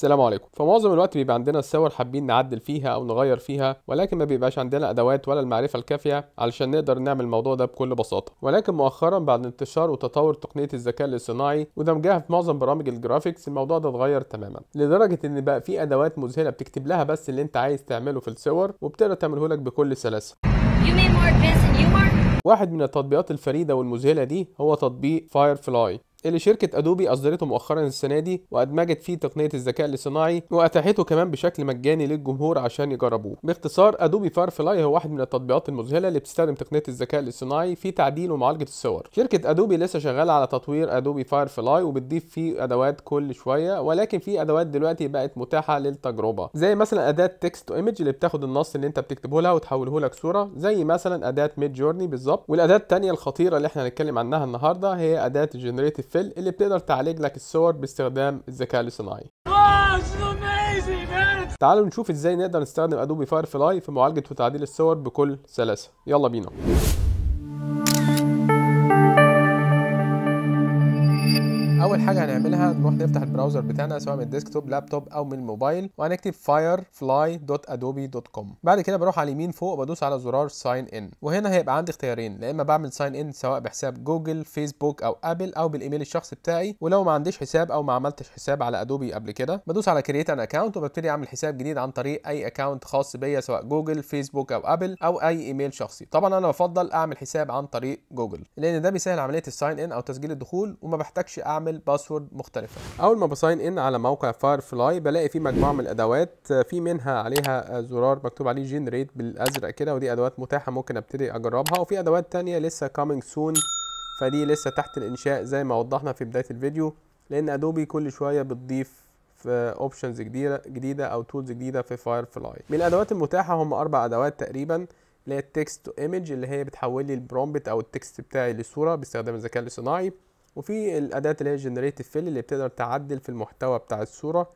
السلام عليكم فمعظم الوقت بيبقى عندنا الصور حابين نعدل فيها او نغير فيها ولكن ما بيبقاش عندنا ادوات ولا المعرفه الكافيه علشان نقدر نعمل الموضوع ده بكل بساطه ولكن مؤخرا بعد انتشار وتطور تقنيه الذكاء الاصطناعي ودمجها في معظم برامج الجرافيكس الموضوع ده اتغير تماما لدرجه ان بقى في ادوات مذهله بتكتب لها بس اللي انت عايز تعمله في الصور وبتقدر تعمله لك بكل سلاسه واحد من التطبيقات الفريده والمذهله دي هو تطبيق فاير فلاي اللي شركة أدوبي أصدرته مؤخرا السنة دي وأدمجت فيه تقنية الذكاء الاصطناعي وأتاحته كمان بشكل مجاني للجمهور عشان يجربوه. باختصار أدوبي فايرفلاي هو واحد من التطبيقات المذهلة اللي بتستخدم تقنية الذكاء الاصطناعي في تعديل ومعالجة الصور. شركة أدوبي لسه شغالة على تطوير أدوبي فايرفلاي وبتضيف فيه أدوات كل شوية ولكن في أدوات دلوقتي بقت متاحة للتجربة زي مثلا أداة تكست تو ايمج اللي بتاخد النص اللي أنت بتكتبه لها وتحوله لك صورة زي مثلا أداة ميد جورني بالظبط والأداة الثانية الخطيرة اللي احنا هنتكلم عنها النهارده هي أداة جنريتيف الفل اللي بتقدر تعالج لك الصور باستخدام الذكاء الاصطناعي تعالوا نشوف ازاي نقدر نستخدم ادوبي فاير فلاي في معالجه وتعديل الصور بكل سلاسه يلا بينا اول حاجه هنعملها نروح نفتح البراوزر بتاعنا سواء من الديسكتوب لابتوب او من الموبايل وهنكتب firefly.adobe.com بعد كده بروح على اليمين فوق وبدوس على زرار ساين ان وهنا هيبقى عندي اختيارين يا اما بعمل ساين ان سواء بحساب جوجل فيسبوك او ابل او بالايميل الشخصي بتاعي ولو ما عنديش حساب او ما عملتش حساب على ادوبي قبل كده بدوس على كرييت ان اكونت وببتدي اعمل حساب جديد عن طريق اي اكونت خاص بيا سواء جوجل فيسبوك او ابل او اي ايميل شخصي طبعا انا بفضل اعمل حساب عن طريق جوجل لان ده بيسهل عمليه الساين ان او تسجيل الدخول وما بحتاجش اعمل باسورد مختلفة اول ما بساين ان على موقع فاير فلاي بلاقي فيه مجموعة من الادوات في منها عليها زرار مكتوب عليه جنريت بالازرق كده ودي ادوات متاحة ممكن ابتدي اجربها وفي ادوات تانية لسه كامينج سون فدي لسه تحت الانشاء زي ما وضحنا في بداية الفيديو لان ادوبي كل شوية بتضيف في اوبشنز جديده جديده او تولز جديده في فاير فلاي من الادوات المتاحه هم اربع ادوات تقريبا اللي هي التكست تو ايمج اللي هي بتحول لي البرومبت او التكست بتاعي لصوره باستخدام الذكاء الاصطناعي وفي الاداه اللي هي جنريتيف فيل اللي بتقدر تعدل في المحتوى بتاع الصوره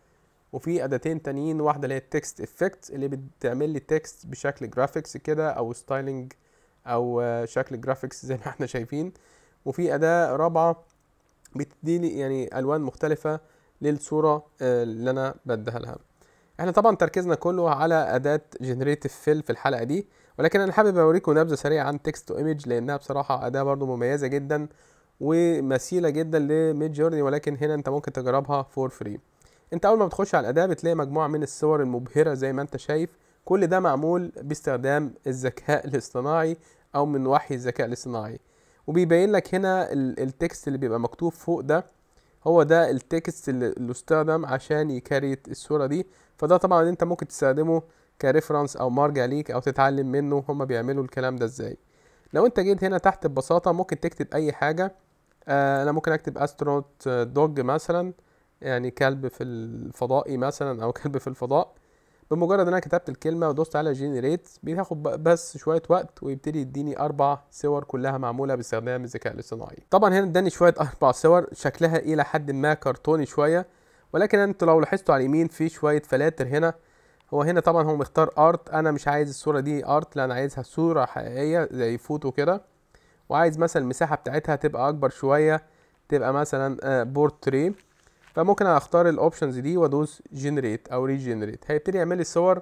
وفي اداتين تانيين واحده اللي هي التكست افكت اللي بتعمل لي تكست بشكل جرافيكس كده او ستايلنج او شكل جرافيكس زي ما احنا شايفين وفي اداه رابعه بتديلي يعني الوان مختلفه للصوره آه، اللي انا بديها لها احنا طبعا تركيزنا كله على اداه جنريتيف فيل في الحلقه دي ولكن انا حابب اوريكم نبذه سريعه عن تكست تو ايمج لانها بصراحه اداه برضو مميزه جدا ومثيله جدا لميد جورني ولكن هنا انت ممكن تجربها فور فري انت اول ما بتخش على الاداه بتلاقي مجموعه من الصور المبهره زي ما انت شايف كل ده معمول باستخدام الذكاء الاصطناعي او من وحي الذكاء الاصطناعي وبيبين لك هنا التكست اللي بيبقى مكتوب فوق ده هو ده التكست اللي استخدم عشان يكريت الصورة دي فده طبعا انت ممكن تستخدمه كريفرنس او مرجع ليك او تتعلم منه هما بيعملوا الكلام ده ازاي لو انت جيت هنا تحت ببساطة ممكن تكتب اي حاجة آه، انا ممكن اكتب استرونوت آه، دوج مثلا يعني كلب في الفضائي مثلا او كلب في الفضاء بمجرد ان انا كتبت الكلمه ودوست على جينيريت بياخد بس شويه وقت ويبتدي يديني اربع صور كلها معموله باستخدام الذكاء الاصطناعي طبعا هنا اداني شويه اربع صور شكلها الى حد ما كرتوني شويه ولكن انتوا لو لاحظتوا على اليمين في شويه فلاتر هنا هو هنا طبعا هو مختار ارت انا مش عايز الصوره دي ارت لا انا عايزها صوره حقيقيه زي فوتو كده وعايز مثلا المساحة بتاعتها تبقى أكبر شوية تبقى مثلا آه، بورت 3 فممكن اختار الاوبشنز دي وادوس جنريت او ريجنريت هيبتدي يعمل لي الصور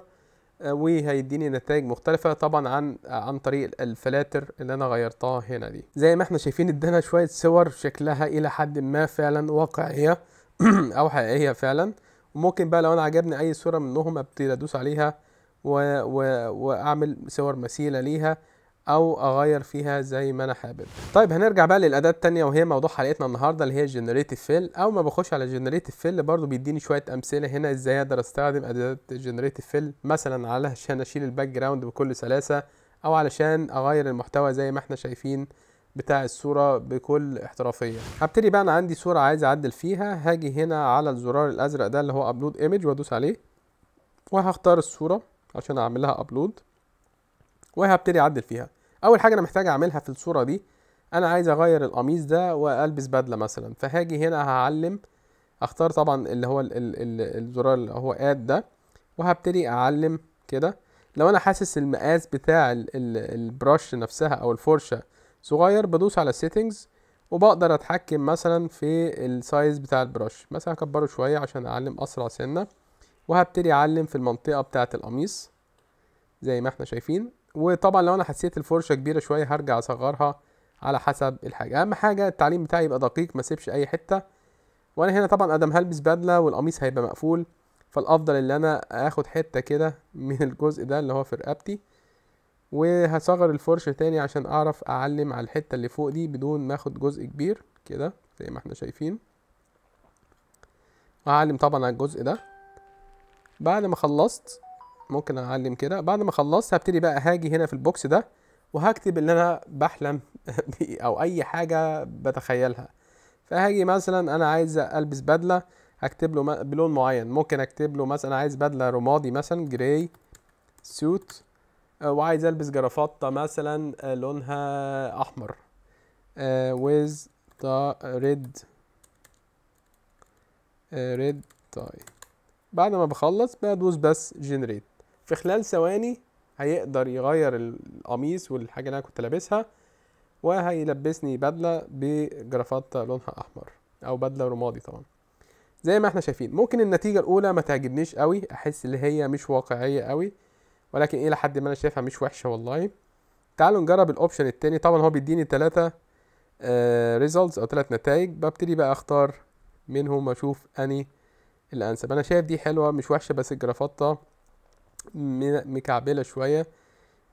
آه، وهيديني نتائج مختلفه طبعا عن آه، عن طريق الفلاتر اللي انا غيرتها هنا دي زي ما احنا شايفين ادانا شويه صور شكلها الى حد ما فعلا واقعيه او حقيقيه فعلا وممكن بقى لو انا عجبني اي صوره منهم ابتدي ادوس عليها و... و... واعمل صور مثيله ليها او اغير فيها زي ما انا حابب طيب هنرجع بقى للاداه الثانيه وهي موضوع حلقتنا النهارده اللي هي جنريتيف فيل او ما بخش على جنريتيف فيل برضو بيديني شويه امثله هنا ازاي اقدر استخدم اداه جنريتيف فيل مثلا علشان اشيل الباك جراوند بكل سلاسه او علشان اغير المحتوى زي ما احنا شايفين بتاع الصورة بكل احترافية هبتدي بقى انا عندي صورة عايز اعدل فيها هاجي هنا على الزرار الازرق ده اللي هو ابلود ايمج وادوس عليه وهختار الصورة عشان اعملها ابلود وهبتدي اعدل فيها اول حاجه انا محتاج اعملها في الصوره دي انا عايز اغير القميص ده والبس بدله مثلا فهاجي هنا هعلم اختار طبعا اللي هو الزرار اللي هو اد ده وهبتدي اعلم كده لو انا حاسس المقاس بتاع البرش نفسها او الفرشه صغير بدوس على سيتنجز وبقدر اتحكم مثلا في السايز بتاع البرش مثلا هكبره شويه عشان اعلم اسرع سنه وهبتدي اعلم في المنطقه بتاعه القميص زي ما احنا شايفين وطبعا لو انا حسيت الفرشه كبيره شويه هرجع اصغرها على حسب الحاجه اهم حاجه التعليم بتاعي يبقى دقيق ما سيبش اي حته وانا هنا طبعا ادم هلبس بدله والقميص هيبقى مقفول فالافضل ان انا اخد حته كده من الجزء ده اللي هو في رقبتي وهصغر الفرشه تاني عشان اعرف اعلم على الحته اللي فوق دي بدون ما اخد جزء كبير كده زي ما احنا شايفين هعلم طبعا على الجزء ده بعد ما خلصت ممكن اعلم كده بعد ما خلصت هبتدي بقى هاجي هنا في البوكس ده وهكتب اللي انا بحلم بيه او اي حاجه بتخيلها فهاجي مثلا انا عايز البس بدله هكتب له بلون معين ممكن اكتب له مثلا عايز بدله رمادي مثلا جراي آه، سوت وعايز البس جرافطه مثلا آه، لونها احمر ويز ريد ريد تاي بعد ما بخلص بدوس بس جنريت في خلال ثواني هيقدر يغير القميص والحاجة اللي أنا كنت لابسها وهيلبسني بدلة بجرافات لونها أحمر أو بدلة رمادي طبعا زي ما احنا شايفين ممكن النتيجة الأولى ما تعجبنيش قوي أحس ان هي مش واقعية قوي ولكن إلى إيه حد ما أنا شايفها مش وحشة والله تعالوا نجرب الأوبشن التاني طبعا هو بيديني تلاتة ريزلتس آه، أو تلات نتائج ببتدي بقى أختار منهم أشوف أني الأنسب أنا شايف دي حلوة مش وحشة بس الجرافطة مكعبله شويه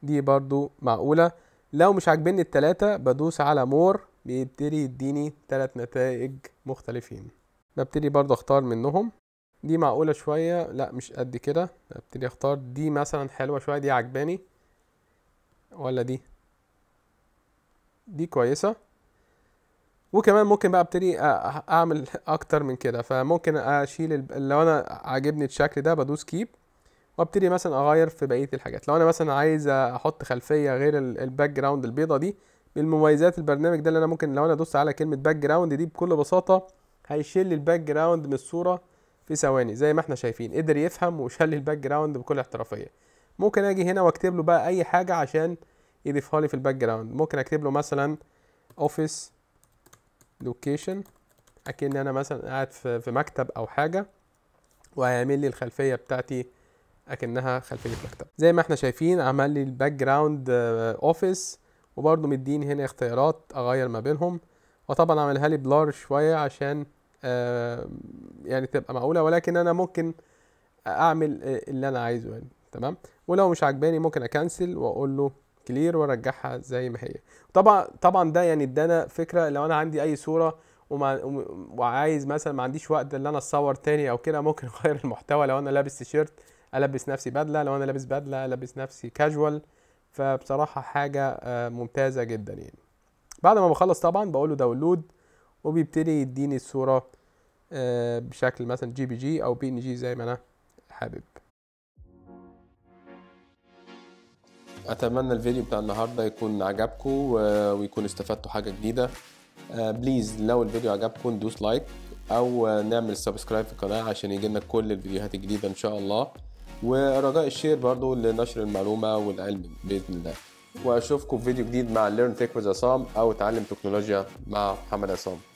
دي برضو معقوله لو مش عاجبني التلاتة بدوس على مور بيبتدي يديني تلات نتائج مختلفين ببتدي برضو اختار منهم دي معقولة شوية لا مش قد كده ببتدي اختار دي مثلا حلوة شوية دي عجباني ولا دي دي كويسة وكمان ممكن بقى ابتدي اعمل اكتر من كده فممكن اشيل لو انا عاجبني الشكل ده بدوس كيب وابتدي مثلا اغير في بقيه الحاجات لو انا مثلا عايز احط خلفيه غير الباك جراوند البيضه دي بالمميزات البرنامج ده اللي انا ممكن لو انا ادوس على كلمه باك جراوند دي بكل بساطه هيشيل لي الباك جراوند من الصوره في ثواني زي ما احنا شايفين قدر يفهم وشال لي الباك جراوند بكل احترافيه ممكن اجي هنا واكتب له بقى اي حاجه عشان يضيفها لي في الباك جراوند ممكن اكتب له مثلا اوفيس لوكيشن اكن انا مثلا قاعد في مكتب او حاجه وهيعمل لي الخلفيه بتاعتي اكنها خلفيه مكتب زي ما احنا شايفين عمل لي الباك جراوند اوفيس وبرده مديني هنا اختيارات اغير ما بينهم وطبعا عملها لي بلار شويه عشان آه يعني تبقى معقوله ولكن انا ممكن اعمل آه، اللي انا عايزه يعني تمام ولو مش عجباني ممكن اكنسل واقول له كلير وارجعها زي ما هي طبعا طبعا ده يعني ادانا فكره لو انا عندي اي صوره ومع وعايز مثلا ما عنديش وقت ان انا اتصور تاني او كده ممكن اغير المحتوى لو انا لابس تيشيرت البس نفسي بدله لو انا لابس بدله البس نفسي كاجوال فبصراحه حاجه آه، ممتازه جدا يعني بعد ما بخلص طبعا بقول له داونلود وبيبتدي يديني الصوره آه، بشكل مثلا جي بي جي او بي ان جي زي ما انا حابب اتمنى الفيديو بتاع النهارده يكون عجبكم ويكون استفدتوا حاجه جديده بليز آه، لو الفيديو عجبكم دوس لايك او نعمل سبسكرايب في القناه عشان يجينا كل الفيديوهات الجديده ان شاء الله ورجاء الشير برضو لنشر المعلومة والعلم بإذن الله واشوفكم في فيديو جديد مع Learn Tech with Assam او تعلم تكنولوجيا مع محمد عصام